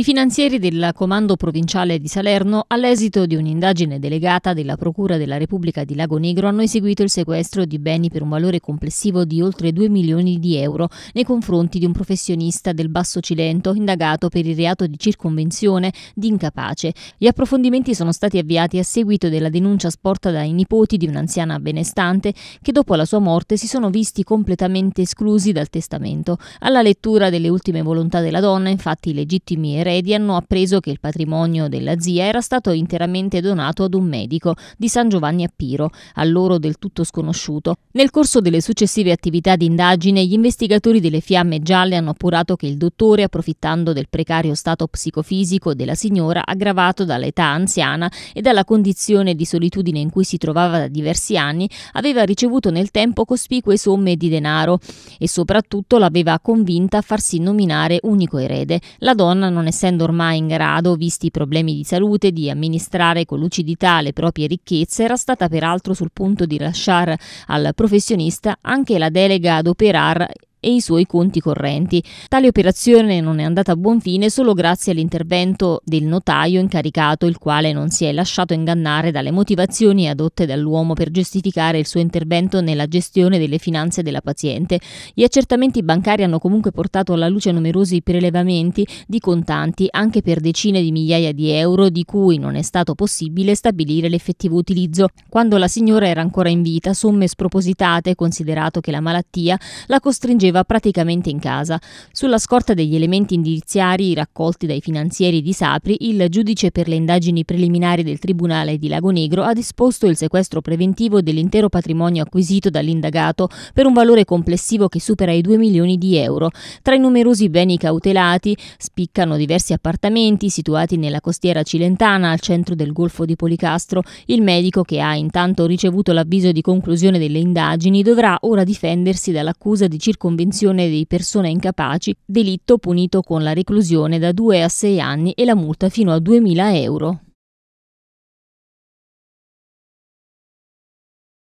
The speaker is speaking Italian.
I finanzieri del Comando Provinciale di Salerno, all'esito di un'indagine delegata della Procura della Repubblica di Lago Negro, hanno eseguito il sequestro di beni per un valore complessivo di oltre 2 milioni di euro nei confronti di un professionista del Basso Cilento indagato per il reato di circonvenzione di incapace. Gli approfondimenti sono stati avviati a seguito della denuncia sporta dai nipoti di un'anziana benestante che dopo la sua morte si sono visti completamente esclusi dal testamento. Alla lettura delle ultime volontà della donna, infatti, i legittimi eredi eredi hanno appreso che il patrimonio della zia era stato interamente donato ad un medico di San Giovanni a Piro, a loro del tutto sconosciuto. Nel corso delle successive attività di indagine, gli investigatori delle Fiamme Gialle hanno appurato che il dottore, approfittando del precario stato psicofisico della signora, aggravato dall'età anziana e dalla condizione di solitudine in cui si trovava da diversi anni, aveva ricevuto nel tempo cospicue somme di denaro e soprattutto l'aveva convinta a farsi nominare unico erede. La donna non è essendo ormai in grado, visti i problemi di salute, di amministrare con lucidità le proprie ricchezze, era stata peraltro sul punto di lasciare al professionista anche la delega ad operare e i suoi conti correnti. Tale operazione non è andata a buon fine solo grazie all'intervento del notaio incaricato, il quale non si è lasciato ingannare dalle motivazioni adotte dall'uomo per giustificare il suo intervento nella gestione delle finanze della paziente. Gli accertamenti bancari hanno comunque portato alla luce numerosi prelevamenti di contanti anche per decine di migliaia di euro di cui non è stato possibile stabilire l'effettivo utilizzo. Quando la signora era ancora in vita, somme spropositate, considerato che la malattia la costringeva aveva praticamente in casa. Sulla scorta degli elementi indiziari raccolti dai finanzieri di Sapri, il giudice per le indagini preliminari del Tribunale di Lago Negro ha disposto il sequestro preventivo dell'intero patrimonio acquisito dall'indagato per un valore complessivo che supera i 2 milioni di euro. Tra i numerosi beni cautelati spiccano diversi appartamenti situati nella costiera cilentana al centro del Golfo di Policastro. Il medico che ha intanto ricevuto l'avviso di conclusione delle indagini dovrà ora difendersi dall'accusa di circonvenzione convenzione di persone incapaci, delitto punito con la reclusione da 2 a 6 anni e la multa fino a 2.000 euro.